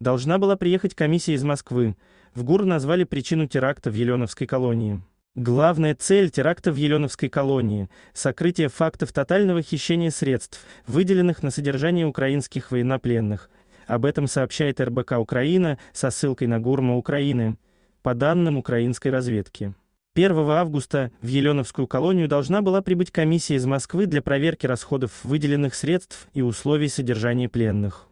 Должна была приехать комиссия из Москвы. В ГУР назвали причину теракта в Еленовской колонии. Главная цель теракта в Еленовской колонии – сокрытие фактов тотального хищения средств, выделенных на содержание украинских военнопленных. Об этом сообщает РБК «Украина» со ссылкой на ГУРМа Украины, по данным украинской разведки. 1 августа в Еленовскую колонию должна была прибыть комиссия из Москвы для проверки расходов выделенных средств и условий содержания пленных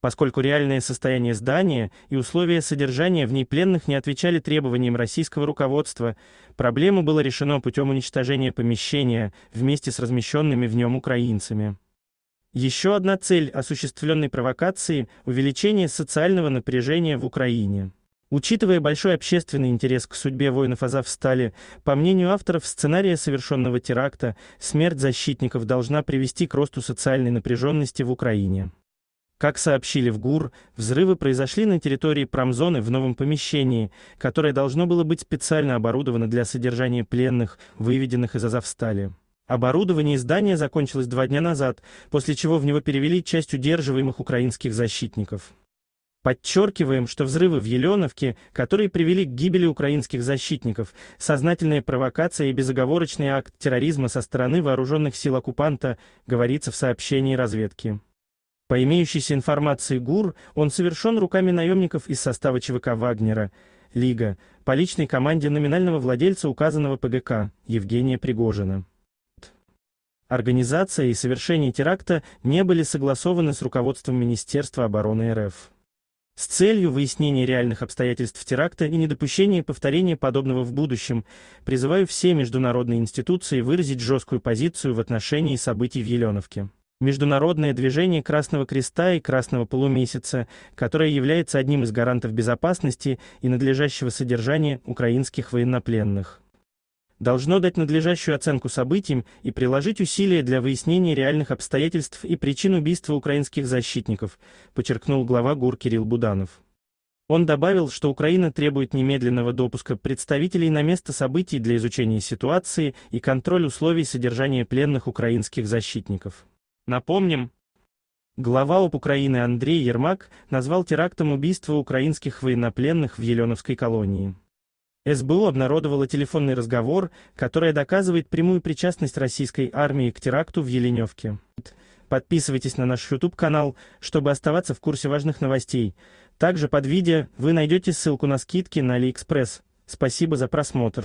поскольку реальное состояние здания и условия содержания в ней пленных не отвечали требованиям российского руководства, проблему было решено путем уничтожения помещения вместе с размещенными в нем украинцами. Еще одна цель осуществленной провокации – увеличение социального напряжения в Украине. Учитывая большой общественный интерес к судьбе воинов Азовстали, по мнению авторов сценария совершенного теракта, смерть защитников должна привести к росту социальной напряженности в Украине. Как сообщили в ГУР, взрывы произошли на территории промзоны в новом помещении, которое должно было быть специально оборудовано для содержания пленных, выведенных из Азовстали. Оборудование здания закончилось два дня назад, после чего в него перевели часть удерживаемых украинских защитников. Подчеркиваем, что взрывы в Еленовке, которые привели к гибели украинских защитников, сознательная провокация и безоговорочный акт терроризма со стороны вооруженных сил оккупанта, говорится в сообщении разведки. По имеющейся информации ГУР, он совершен руками наемников из состава ЧВК «Вагнера», «Лига», по личной команде номинального владельца указанного ПГК, Евгения Пригожина. Организация и совершение теракта не были согласованы с руководством Министерства обороны РФ. С целью выяснения реальных обстоятельств теракта и недопущения повторения подобного в будущем, призываю все международные институции выразить жесткую позицию в отношении событий в Еленовке. Международное движение Красного Креста и Красного Полумесяца, которое является одним из гарантов безопасности и надлежащего содержания украинских военнопленных должно дать надлежащую оценку событиям и приложить усилия для выяснения реальных обстоятельств и причин убийства украинских защитников, подчеркнул глава ГУР Кирилл Буданов. Он добавил, что Украина требует немедленного допуска представителей на место событий для изучения ситуации и контроль условий содержания пленных украинских защитников. Напомним, Глава ОП Украины Андрей Ермак назвал терактом убийство украинских военнопленных в Еленовской колонии. СБУ обнародовала телефонный разговор, который доказывает прямую причастность российской армии к теракту в Еленевке. Подписывайтесь на наш YouTube-канал, чтобы оставаться в курсе важных новостей. Также под видео вы найдете ссылку на скидки на AliExpress. Спасибо за просмотр.